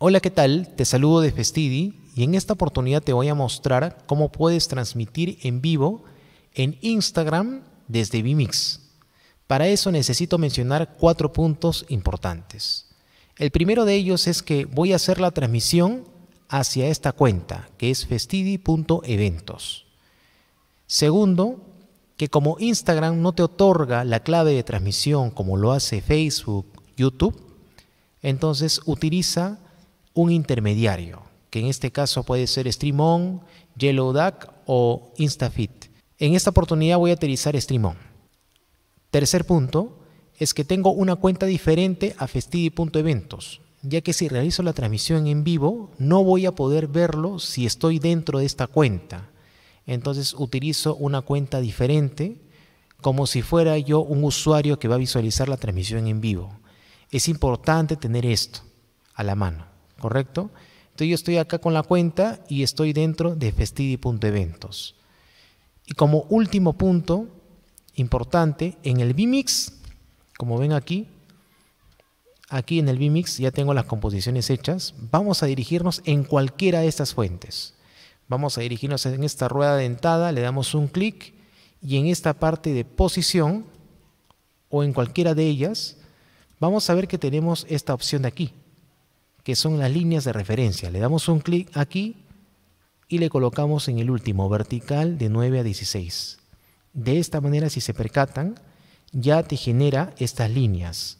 Hola, ¿qué tal? Te saludo de Festidi y en esta oportunidad te voy a mostrar cómo puedes transmitir en vivo en Instagram desde Vimix. Para eso necesito mencionar cuatro puntos importantes. El primero de ellos es que voy a hacer la transmisión hacia esta cuenta, que es festidi.eventos. Segundo, que como Instagram no te otorga la clave de transmisión como lo hace Facebook, YouTube, entonces utiliza un intermediario, que en este caso puede ser StreamOn, Yellow Duck o InstaFit. En esta oportunidad voy a utilizar StreamOn. Tercer punto es que tengo una cuenta diferente a Festivi.eventos, ya que si realizo la transmisión en vivo no voy a poder verlo si estoy dentro de esta cuenta. Entonces utilizo una cuenta diferente como si fuera yo un usuario que va a visualizar la transmisión en vivo. Es importante tener esto a la mano. ¿correcto? Entonces yo estoy acá con la cuenta y estoy dentro de festidi.eventos. Y como último punto importante, en el vmix, como ven aquí, aquí en el vmix ya tengo las composiciones hechas, vamos a dirigirnos en cualquiera de estas fuentes. Vamos a dirigirnos en esta rueda dentada, le damos un clic y en esta parte de posición o en cualquiera de ellas, vamos a ver que tenemos esta opción de aquí, que son las líneas de referencia. Le damos un clic aquí y le colocamos en el último, vertical de 9 a 16. De esta manera, si se percatan, ya te genera estas líneas.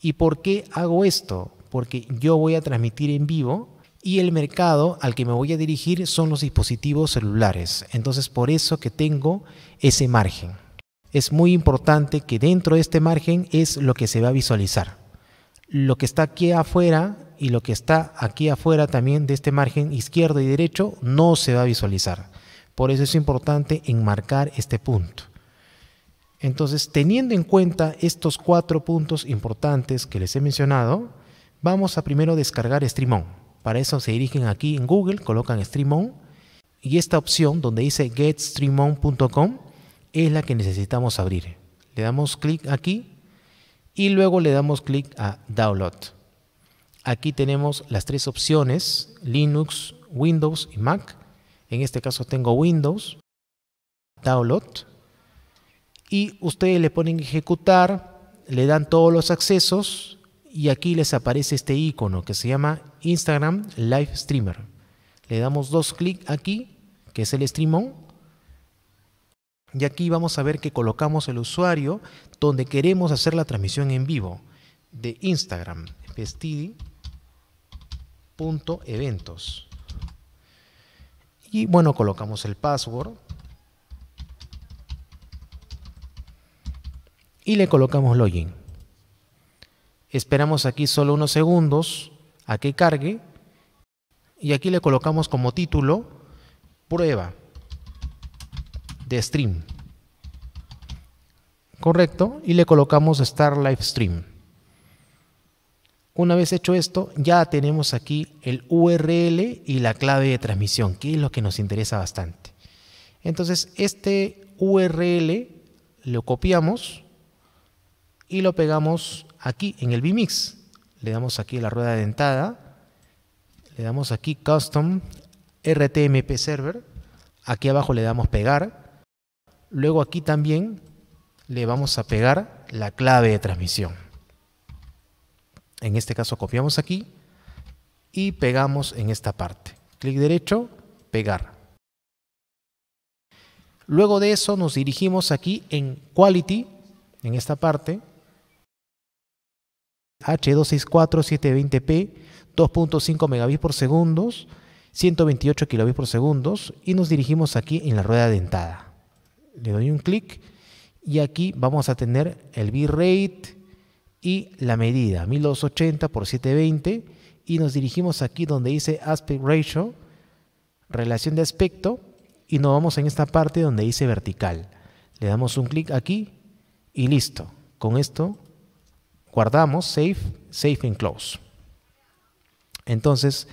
¿Y por qué hago esto? Porque yo voy a transmitir en vivo y el mercado al que me voy a dirigir son los dispositivos celulares. Entonces, por eso que tengo ese margen. Es muy importante que dentro de este margen es lo que se va a visualizar. Lo que está aquí afuera y lo que está aquí afuera también de este margen izquierdo y derecho no se va a visualizar. Por eso es importante enmarcar este punto. Entonces, teniendo en cuenta estos cuatro puntos importantes que les he mencionado, vamos a primero descargar StreamOn. Para eso se dirigen aquí en Google, colocan StreamOn y esta opción donde dice getstreamon.com es la que necesitamos abrir. Le damos clic aquí y luego le damos clic a Download. Aquí tenemos las tres opciones, Linux, Windows y Mac. En este caso tengo Windows, Download. Y ustedes le ponen ejecutar, le dan todos los accesos y aquí les aparece este icono que se llama Instagram Live Streamer. Le damos dos clics aquí, que es el streamón. Y aquí vamos a ver que colocamos el usuario donde queremos hacer la transmisión en vivo de Instagram punto eventos y bueno colocamos el password y le colocamos login esperamos aquí solo unos segundos a que cargue y aquí le colocamos como título prueba de stream correcto y le colocamos star live stream una vez hecho esto, ya tenemos aquí el URL y la clave de transmisión, que es lo que nos interesa bastante. Entonces, este URL lo copiamos y lo pegamos aquí en el vMix. Le damos aquí la rueda dentada, le damos aquí Custom RTMP Server, aquí abajo le damos pegar, luego aquí también le vamos a pegar la clave de transmisión. En este caso copiamos aquí y pegamos en esta parte. Clic derecho, pegar. Luego de eso nos dirigimos aquí en Quality, en esta parte, H264-720p, 2.5 megabits por segundos, 128 kilobits por segundos y nos dirigimos aquí en la rueda dentada. Le doy un clic y aquí vamos a tener el V-Rate y la medida, 1280 por 720, y nos dirigimos aquí donde dice aspect ratio, relación de aspecto, y nos vamos en esta parte donde dice vertical. Le damos un clic aquí y listo. Con esto guardamos, save, save and close. Entonces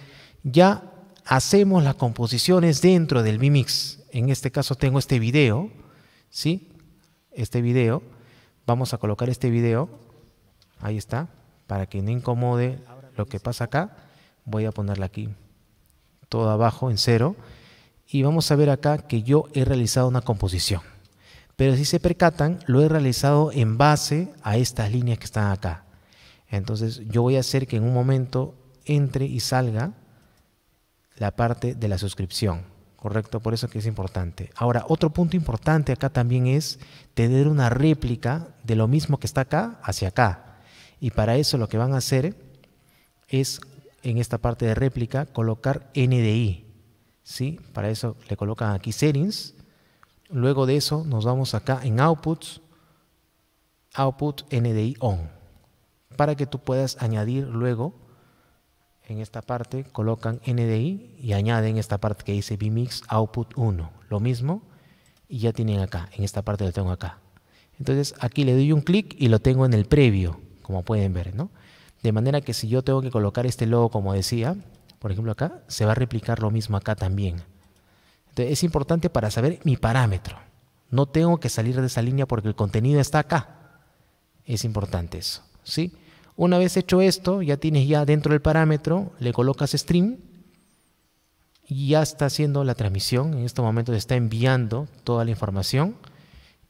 ya hacemos las composiciones dentro del Mimix. En este caso tengo este video, ¿sí? Este video. Vamos a colocar este video Ahí está. Para que no incomode lo que pasa acá, voy a ponerla aquí. Todo abajo en cero. Y vamos a ver acá que yo he realizado una composición. Pero si se percatan, lo he realizado en base a estas líneas que están acá. Entonces yo voy a hacer que en un momento entre y salga la parte de la suscripción. Correcto, por eso que es importante. Ahora, otro punto importante acá también es tener una réplica de lo mismo que está acá hacia acá. Y para eso lo que van a hacer es, en esta parte de réplica, colocar NDI. ¿sí? Para eso le colocan aquí settings. Luego de eso nos vamos acá en outputs, output NDI on, para que tú puedas añadir luego en esta parte colocan NDI y añaden esta parte que dice vmix output 1, lo mismo y ya tienen acá, en esta parte lo tengo acá. Entonces aquí le doy un clic y lo tengo en el previo como pueden ver, ¿no? De manera que si yo tengo que colocar este logo, como decía, por ejemplo acá, se va a replicar lo mismo acá también. Entonces, es importante para saber mi parámetro. No tengo que salir de esa línea porque el contenido está acá. Es importante eso, ¿sí? Una vez hecho esto, ya tienes ya dentro del parámetro, le colocas stream y ya está haciendo la transmisión. En este momento está enviando toda la información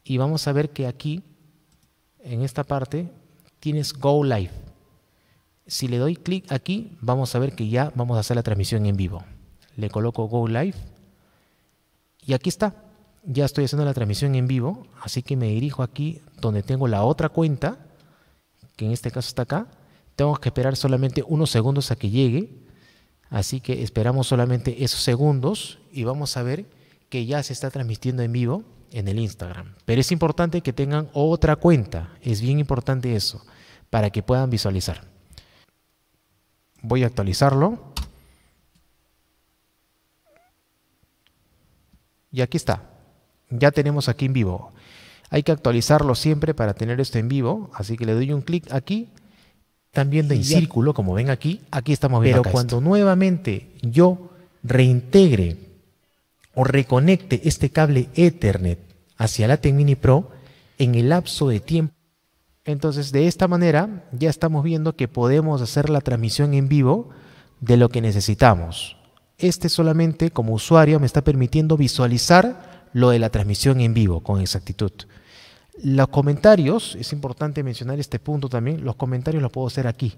y vamos a ver que aquí, en esta parte, tienes Go Live. Si le doy clic aquí, vamos a ver que ya vamos a hacer la transmisión en vivo. Le coloco Go Live. Y aquí está. Ya estoy haciendo la transmisión en vivo. Así que me dirijo aquí donde tengo la otra cuenta, que en este caso está acá. Tengo que esperar solamente unos segundos a que llegue. Así que esperamos solamente esos segundos y vamos a ver que ya se está transmitiendo en vivo en el Instagram. Pero es importante que tengan otra cuenta, es bien importante eso, para que puedan visualizar. Voy a actualizarlo. Y aquí está, ya tenemos aquí en vivo. Hay que actualizarlo siempre para tener esto en vivo, así que le doy un clic aquí. también de en círculo, como ven aquí, aquí estamos viendo. Pero cuando nuevamente yo reintegre o reconecte este cable Ethernet hacia la Mini Pro en el lapso de tiempo. Entonces de esta manera ya estamos viendo que podemos hacer la transmisión en vivo de lo que necesitamos. Este solamente como usuario me está permitiendo visualizar lo de la transmisión en vivo con exactitud. Los comentarios, es importante mencionar este punto también, los comentarios los puedo hacer aquí.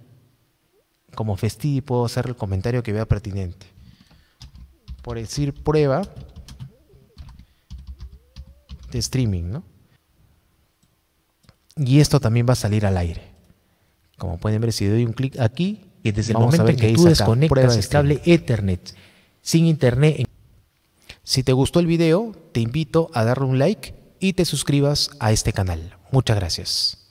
Como Festi, puedo hacer el comentario que vea pertinente por decir prueba de streaming, ¿no? Y esto también va a salir al aire. Como pueden ver, si doy un clic aquí, y desde el momento en que tú desconectas el cable Ethernet sin internet. Si te gustó el video, te invito a darle un like y te suscribas a este canal. Muchas gracias.